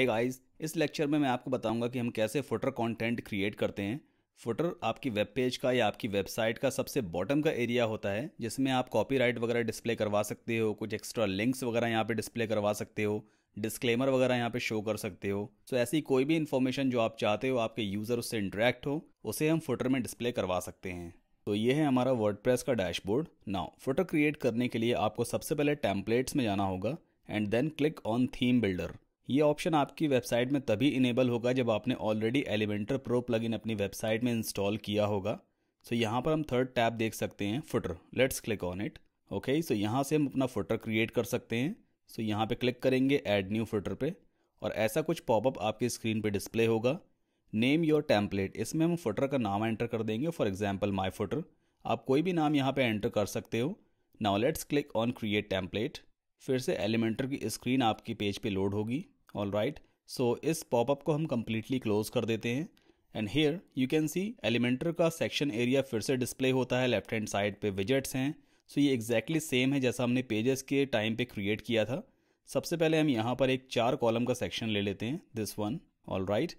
hey guys इस lecture में मैं आपको बताऊंगा कि हम कैसे फुटर कंटेंट क्रिएट करते हैं फुटर आपकी वेब पेज का या आपकी वेबसाइट का सबसे बॉटम का एरिया होता है जिसमें आप कॉपीराइट वगैरह डिस्प्ले करवा सकते हो कुछ एक्स्ट्रा लिंक्स वगैरह यहाँ पे डिस्प्ले करवा सकते हो डिस्क्लेमर वगैरह यहाँ पे शो कर सकते हो सो so, ऐसी कोई भी इन्फॉर्मेशन जो आप चाहते हो आपके यूज़र उससे इंटरेक्ट हो उसे हम फुटर में डिस्प्ले करवा सकते हैं तो ये है हमारा वर्ड का डैशबोर्ड नाउ फुटर क्रिएट करने के लिए आपको सबसे पहले टेम्पलेट्स में जाना होगा and then click on theme builder ये ऑप्शन आपकी वेबसाइट में तभी इनेबल होगा जब आपने ऑलरेडी एलिमेंटर प्रो प्लगइन अपनी वेबसाइट में इंस्टॉल किया होगा सो so यहाँ पर हम थर्ड टैब देख सकते हैं footer let's click on it okay so यहाँ से हम अपना फुटर क्रिएट कर सकते हैं सो so यहाँ पे क्लिक करेंगे ऐड न्यू फुटर पे और ऐसा कुछ पॉपअप आपकी स्क्रीन पे डिस्प्ले होगा नेम योर टेम्पलेट इसमें हम फुटर का नाम एंटर कर देंगे फॉर एग्जाम्पल माई फुटर आप कोई भी नाम यहाँ पे एंटर कर सकते हो now let's click on create template फिर से एलिमेंटर की स्क्रीन आपकी पेज पे लोड होगी ऑल राइट सो इस पॉपअप को हम कम्प्लीटली क्लोज कर देते हैं and here you can see Elementor का सेक्शन एरिया फिर से डिस्प्ले होता है लेफ्ट हैंड साइड पे विजेट्स हैं सो so ये एग्जैक्टली exactly सेम है जैसा हमने पेजेस के टाइम पे क्रिएट किया था सबसे पहले हम यहाँ पर एक चार कॉलम का सेक्शन ले लेते हैं this one all right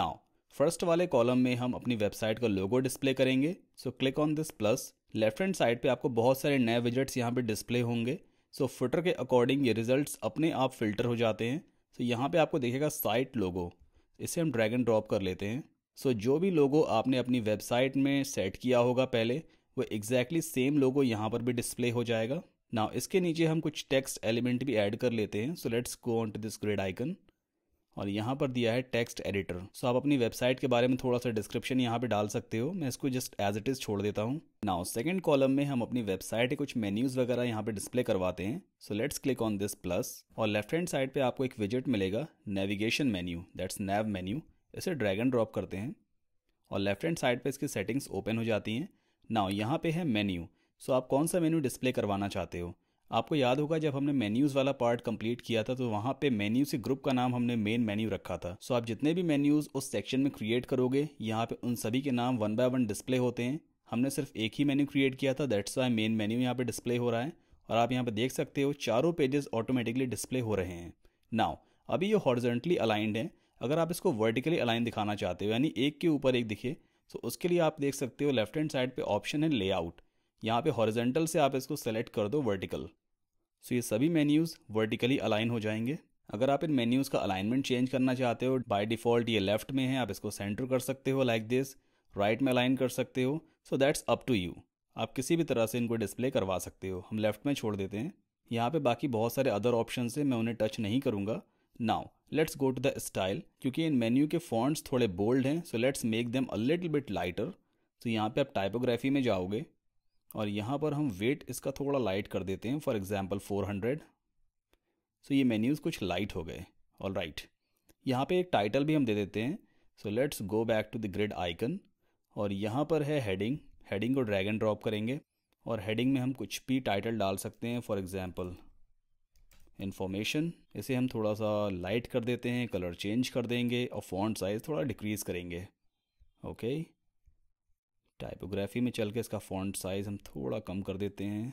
now first वाले कॉलम में हम अपनी वेबसाइट का लोगो डिस्प्ले करेंगे so click on this plus left hand side पे आपको बहुत सारे नए विजेट्स यहाँ पे डिस्प्ले होंगे सो so, फुटर के अकॉर्डिंग ये रिजल्ट्स अपने आप फिल्टर हो जाते हैं सो so, यहाँ पे आपको देखेगा साइट लोगो इसे हम ड्रैगन ड्रॉप कर लेते हैं सो so, जो भी लोगो आपने अपनी वेबसाइट में सेट किया होगा पहले वो एग्जैक्टली सेम लोगो यहाँ पर भी डिस्प्ले हो जाएगा ना इसके नीचे हम कुछ टेक्स्ट एलिमेंट भी ऐड कर लेते हैं so let's go on to this grid icon और यहाँ पर दिया है टेक्स्ट एडिटर सो आप अपनी वेबसाइट के बारे में थोड़ा सा डिस्क्रिप्शन यहाँ पे डाल सकते हो मैं इसको जस्ट एज इट इज छोड़ देता हूँ नाउ सेकंड कॉलम में हम अपनी वेबसाइट के कुछ मेन्यूज वगैरह यहाँ पे डिस्प्ले करवाते हैं so let's click on this plus और लेफ्ट हैंड साइड पे आपको एक विजिट मिलेगा navigation menu that's nav menu इसे ड्रैग एंड ड्रॉप करते हैं और लेफ्ट हैंड साइड पर इसकी सेटिंग्स ओपन हो जाती हैं नाउ यहाँ पे है मेन्यू सो आप कौन सा मेन्यू डिस्प्ले करवाना चाहते हो आपको याद होगा जब हमने मेन्यूज वाला पार्ट कंप्लीट किया था तो वहां पे मेन्यू से ग्रुप का नाम हमने मेन मेन्यू रखा था सो so आप जितने भी मेन्यूज उस सेक्शन में क्रिएट करोगे यहाँ पे उन सभी के नाम वन बाय वन डिस्प्ले होते हैं हमने सिर्फ एक ही मेन्यू क्रिएट किया था दैट्स वाई मेन मेन्यू यहाँ पे डिस्प्ले हो रहा है और आप यहाँ पे देख सकते हो चारों पेजेस ऑटोमेटिकली डिस्प्ले हो रहे हैं नाउ अभी ये हॉर्जेंटली अलाइंड है अगर आप इसको वर्टिकली अलाइन दिखाना चाहते हो यानी एक के ऊपर एक दिखे तो उसके लिए आप देख सकते हो लेफ्ट हैंड साइड पे ऑप्शन है लेआउट यहाँ पे हॉरिजेंटल से आप इसको सेलेक्ट कर दो वर्टिकल सो ये सभी मेन्यूज़ वर्टिकली अलाइन हो जाएंगे अगर आप इन मेन्यूज़ का अलाइनमेंट चेंज करना चाहते हो बाय डिफ़ॉल्ट ये लेफ्ट में है आप इसको सेंटर कर सकते हो लाइक दिस राइट में अलाइन कर सकते हो so that's up to you आप किसी भी तरह से इनको डिस्प्ले करवा सकते हो हम लेफ्ट में छोड़ देते हैं यहाँ पे बाकी बहुत सारे अदर ऑप्शन है मैं उन्हें टच नहीं करूँगा now let's go to the style क्योंकि इन मेन्यू के फॉन्ट्स थोड़े बोल्ड हैं so let's make them a little bit lighter तो यहाँ पे आप टाइपोग्राफी में जाओगे और यहाँ पर हम वेट इसका थोड़ा लाइट कर देते हैं फॉर एग्ज़ाम्पल 400 सो ये मेन्यूज़ कुछ लाइट हो गए ऑल राइट यहाँ पर एक टाइटल भी हम दे देते हैं so let's go back to the grid icon और यहाँ पर है हेडिंग हेडिंग को ड्रैग एंड ड्रॉप करेंगे और हेडिंग में हम कुछ भी टाइटल डाल सकते हैं फॉर एग्ज़ाम्पल इन्फॉर्मेशन इसे हम थोड़ा सा लाइट कर देते हैं कलर चेंज कर देंगे और फॉन्ट साइज़ थोड़ा डिक्रीज़ करेंगे ओके okay. टाइपोग्राफी में चल के इसका फॉन्ट साइज़ हम थोड़ा कम कर देते हैं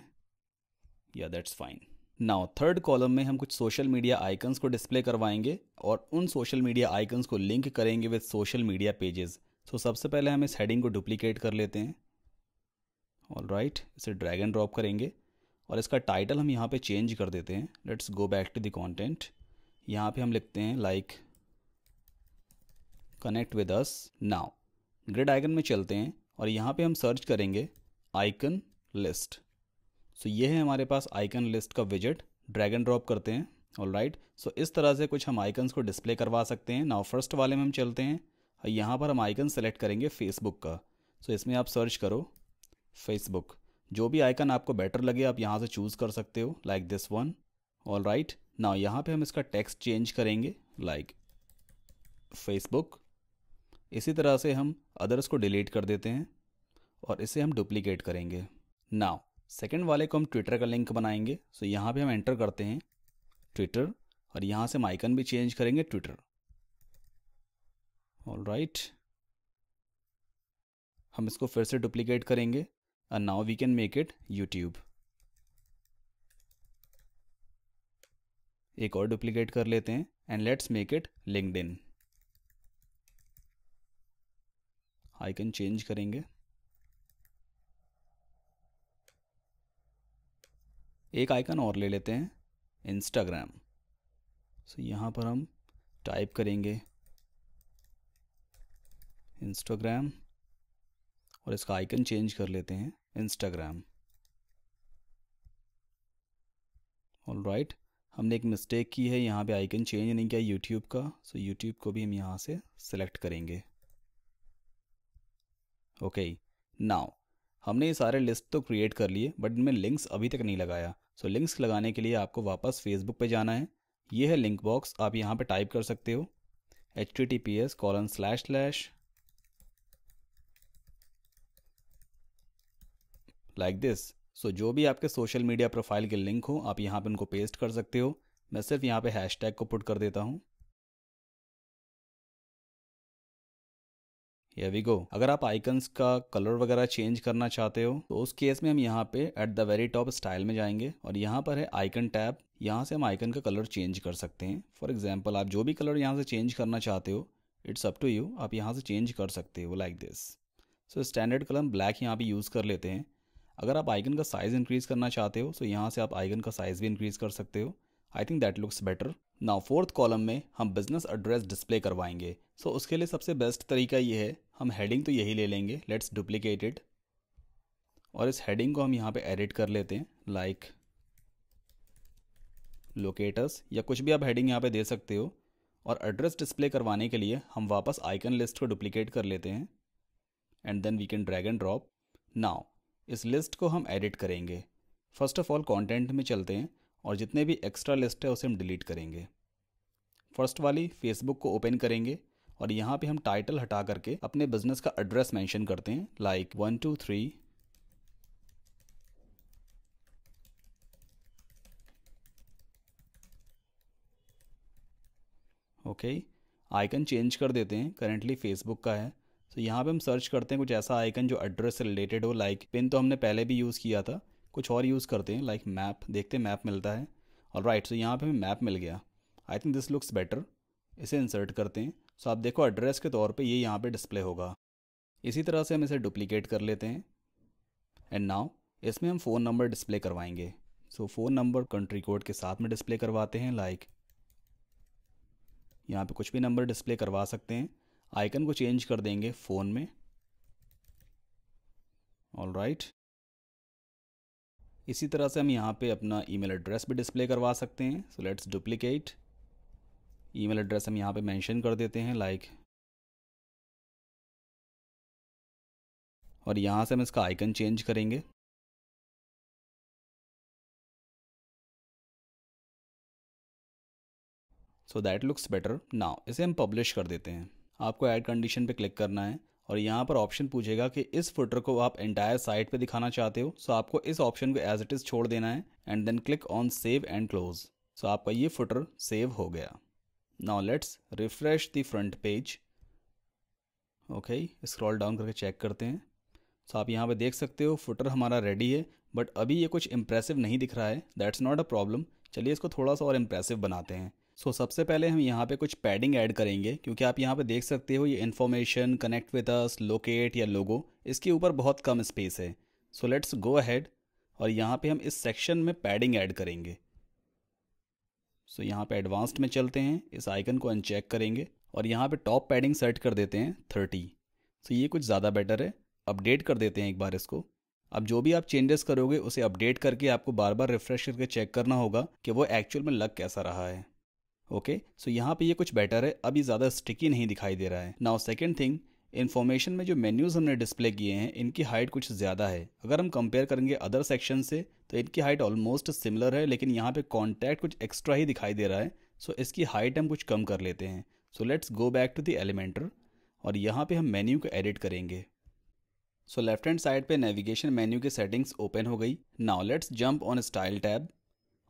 या that's fine now third column में हम कुछ सोशल मीडिया आइकन्स को डिस्प्ले करवाएंगे और उन सोशल मीडिया आइकन्स को लिंक करेंगे with social media pages so सबसे पहले हम इस हेडिंग को डुप्लीकेट कर लेते हैं ऑल राइट right, इसे ड्रैग एंड ड्रॉप करेंगे और इसका टाइटल हम यहाँ पे चेंज कर देते हैं let's go back to the content यहाँ पे हम लिखते हैं like connect with us now grid icon में चलते हैं और यहाँ पे हम सर्च करेंगे आइकन लिस्ट सो ये है हमारे पास आइकन लिस्ट का विजिट ड्रैग एंड ड्रॉप करते हैं ऑल राइट सो इस तरह से कुछ हम आइकन्स को डिस्प्ले करवा सकते हैं नाउ फर्स्ट वाले में हम चलते हैं और यहाँ पर हम आइकन सेलेक्ट करेंगे फेसबुक का सो so, इसमें आप सर्च करो फेसबुक जो भी आइकन आपको बेटर लगे आप यहाँ से चूज़ कर सकते हो like this one all right now यहाँ पर हम इसका टेक्स्ट चेंज करेंगे लाइक फेसबुक इसी तरह से हम अदर्स को डिलीट कर देते हैं और इसे हम डुप्लीकेट करेंगे नाउ सेकेंड वाले को हम ट्विटर का लिंक बनाएंगे सो so यहाँ पे हम एंटर करते हैं ट्विटर और यहाँ से हम आइकन भी चेंज करेंगे ट्विटर ऑल राइट हम इसको फिर से डुप्लीकेट करेंगे and now we can make it YouTube एक और डुप्लीकेट कर लेते हैं and let's make it LinkedIn icon change करेंगे एक आइकन और ले लेते हैं इंस्टाग्राम सो so, यहाँ पर हम टाइप करेंगे इंस्टाग्राम और इसका आइकन चेंज कर लेते हैं इंस्टाग्राम ऑल राइट हमने एक मिस्टेक की है यहाँ पे आइकन चेंज नहीं किया यूट्यूब का सो so यूट्यूब को भी हम यहाँ से सेलेक्ट करेंगे ओके नाउ हमने ये सारे लिस्ट तो क्रिएट कर लिए बट इनमें लिंक्स अभी तक नहीं लगाया सो so, लिंक्स लगाने के लिए आपको वापस फेसबुक पे जाना है ये है लिंक बॉक्स आप यहाँ पे टाइप कर सकते हो H T T P S colon slash slash like this so जो भी आपके सोशल मीडिया प्रोफाइल के लिंक हो आप यहाँ पे उनको पेस्ट कर सकते हो मैं सिर्फ यहाँ पे टैग को पुट कर देता हूँ ये वी गो अगर आप आइकन्स का कलर वगैरह चेंज करना चाहते हो तो उस केस में हम यहाँ पे at the very top style में जाएंगे और यहाँ पर है आइकन टैब यहाँ से हम आइकन का कलर चेंज कर सकते हैं फॉर एग्जाम्पल आप जो भी कलर यहाँ से चेंज करना चाहते हो इट्स अप टू यू आप यहाँ से चेंज कर सकते हो like this so standard colour black यहाँ पे यूज़ कर लेते हैं अगर आप आइकन का साइज़ इंक्रीज़ करना चाहते हो तो यहाँ से आप आइकन का साइज़ भी इंक्रीज़ कर सकते हो I think that looks better now fourth column में हम बिजनेस एड्रेस डिस्प्ले करवाएंगे सो so, उसके लिए सबसे बेस्ट तरीका ये है हम हेडिंग तो यही ले लेंगे लेट्स डुप्लीकेटेड और इस हेडिंग को हम यहाँ पे एडिट कर लेते हैं लाइक लोकेटर्स या कुछ भी आप हेडिंग यहाँ पे दे सकते हो और एड्रेस डिस्प्ले करवाने के लिए हम वापस आइकन लिस्ट को डुप्लीकेट कर लेते हैं and then we can drag and drop now इस लिस्ट को हम एडिट करेंगे फर्स्ट ऑफ ऑल कॉन्टेंट में चलते हैं और जितने भी एक्स्ट्रा लिस्ट है उसे हम डिलीट करेंगे फर्स्ट वाली फेसबुक को ओपन करेंगे और यहाँ पे हम टाइटल हटा करके अपने बिजनेस का एड्रेस मेंशन करते हैं like one two three okay icon change कर देते हैं करेंटली फेसबुक का है तो so, यहाँ पे हम सर्च करते हैं कुछ ऐसा आइकन जो एड्रेस से रिलेटेड हो लाइक like, पिन तो हमने पहले भी यूज़ किया था कुछ और यूज़ करते हैं लाइक like मैप देखते हैं मैप मिलता है और राइट सो यहाँ पे हमें मैप मिल गया I think this looks better इसे इंसर्ट करते हैं सो आप देखो एड्रेस के तौर पे ये यहाँ पे डिस्प्ले होगा इसी तरह से हम इसे डुप्लीकेट कर लेते हैं एंड नाउ इसमें हम फ़ोन नंबर डिस्प्ले करवाएंगे so phone number country code के साथ में डिस्प्ले करवाते हैं लाइक यहाँ पे कुछ भी नंबर डिस्प्ले करवा सकते हैं आइकन को चेंज कर देंगे फ़ोन में ऑल राइट right. इसी तरह से हम यहाँ पे अपना ईमेल एड्रेस भी डिस्प्ले करवा सकते हैं so let's duplicate email address हम यहाँ पे मेंशन कर देते हैं लाइक और यहाँ से हम इसका आइकन चेंज करेंगे so that looks better now इसे हम पब्लिश कर देते हैं आपको ऐड कंडीशन पे क्लिक करना है और यहाँ पर ऑप्शन पूछेगा कि इस फुटर को आप एंटायर साइट पे दिखाना चाहते हो सो आपको इस ऑप्शन को एज इट इज़ छोड़ देना है and then click on save and close so आपका ये फुटर सेव हो गया now let's refresh the front page okay okay, scroll down करके चेक करते हैं सो so, आप यहाँ पे देख सकते हो फुटर हमारा रेडी है बट अभी ये कुछ इम्प्रेसिव नहीं दिख रहा है दैट्स नॉट अ प्रॉब्लम चलिए इसको थोड़ा सा और इम्प्रेसिव बनाते हैं सो so, सबसे पहले हम यहाँ पे कुछ पैडिंग ऐड करेंगे क्योंकि आप यहाँ पे देख सकते हो ये information connect with us locate या लोगो इसके ऊपर बहुत कम स्पेस है सो लेट्स गो अहेड और यहाँ पे हम इस सेक्शन में पैडिंग ऐड करेंगे सो यहाँ पे एडवांस्ड में चलते हैं इस आइकन को अनचेक करेंगे और यहाँ पे टॉप पैडिंग सेट कर देते हैं थर्टी सो ये कुछ ज़्यादा बेटर है अपडेट कर देते हैं एक बार इसको अब जो भी आप चेंजेस करोगे उसे अपडेट करके आपको बार बार रिफ्रेश करके चेक करना होगा कि वो एक्चुअल में लग कैसा रहा है ओके सो यहाँ पे ये कुछ बेटर है अभी ज़्यादा स्टिकी नहीं दिखाई दे रहा है नाउ सेकेंड थिंग इन्फॉर्मेशन में जो मेन्यूज़ हमने डिस्प्ले किए हैं इनकी हाइट कुछ ज़्यादा है अगर हम कंपेयर करेंगे अदर सेक्शन से तो इनकी हाइट ऑलमोस्ट सिमिलर है लेकिन यहाँ पे कॉन्टैक्ट कुछ एक्स्ट्रा ही दिखाई दे रहा है सो इसकी हाइट हम कुछ कम कर लेते हैं so let's go back to the Elementor और यहाँ पर हम मेन्यू को एडिट करेंगे सो लेफ्ट हैंड साइड पर नेविगेशन मेन्यू की सेटिंग्स ओपन हो गई now let's jump on style tab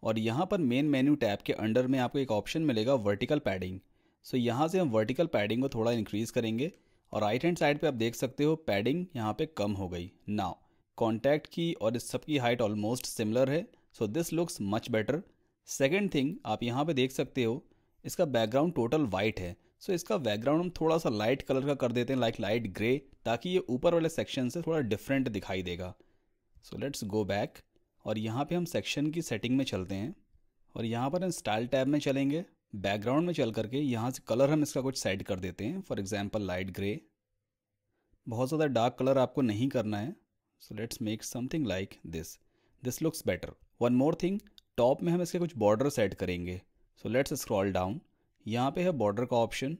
और यहाँ पर मेन मेन्यू टैब के अंडर में आपको एक ऑप्शन मिलेगा वर्टिकल पैडिंग सो so यहाँ से हम वर्टिकल पैडिंग को थोड़ा इंक्रीज़ करेंगे और राइट हैंड साइड पे आप देख सकते हो पैडिंग यहाँ पे कम हो गई नाउ कॉन्टैक्ट की और इस सब की हाइट ऑलमोस्ट सिमिलर है so this looks much better second thing आप यहाँ पे देख सकते हो इसका बैकग्राउंड टोटल वाइट है सो so, इसका बैकग्राउंड हम थोड़ा सा लाइट कलर का कर देते हैं लाइक लाइट ग्रे ताकि ये ऊपर वाले सेक्शन से थोड़ा डिफरेंट दिखाई देगा सो लेट्स गो बैक और यहाँ पे हम सेक्शन की सेटिंग में चलते हैं और यहाँ पर हम स्टाइल टैब में चलेंगे बैकग्राउंड में चल करके यहाँ से कलर हम इसका कुछ सेट कर देते हैं फॉर एग्जाम्पल लाइट ग्रे बहुत ज़्यादा डार्क कलर आपको नहीं करना है so let's make something like this this looks better one more thing top में हम इसके कुछ बॉर्डर सेट करेंगे सो लेट्स स्क्रॉल डाउन यहाँ पे है बॉर्डर का ऑप्शन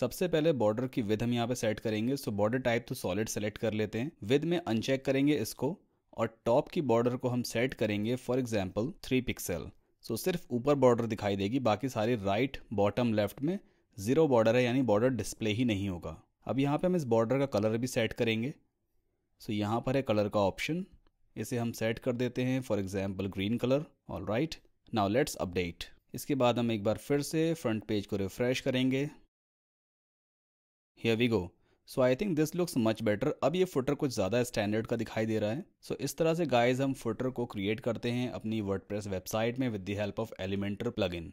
सबसे पहले बॉर्डर की विध हम यहाँ पे सेट करेंगे सो बॉर्डर टाइप तो सॉलिड सेलेक्ट कर लेते हैं विध में अनचेक करेंगे इसको और टॉप की बॉर्डर को हम सेट करेंगे for example three pixel so so, सिर्फ ऊपर बॉर्डर दिखाई देगी बाकी सारे राइट बॉटम लेफ्ट में ज़ीरो बॉर्डर है यानी बॉर्डर डिस्प्ले ही नहीं होगा अब यहाँ पे हम इस बॉर्डर का कलर भी सेट करेंगे सो so, यहाँ पर है कलर का ऑप्शन इसे हम सेट कर देते हैं for example green colour all right now let's update इसके बाद हम एक बार फिर से फ्रंट पेज को रिफ्रेश करेंगे here we go so I think this looks much better अब ये फुटर कुछ ज़्यादा स्टैंडर्ड का दिखाई दे रहा है सो so, इस तरह से गाइज हम फुटर को क्रिएट करते हैं अपनी वर्डप्रेस वेबसाइट में with the help of Elementor plugin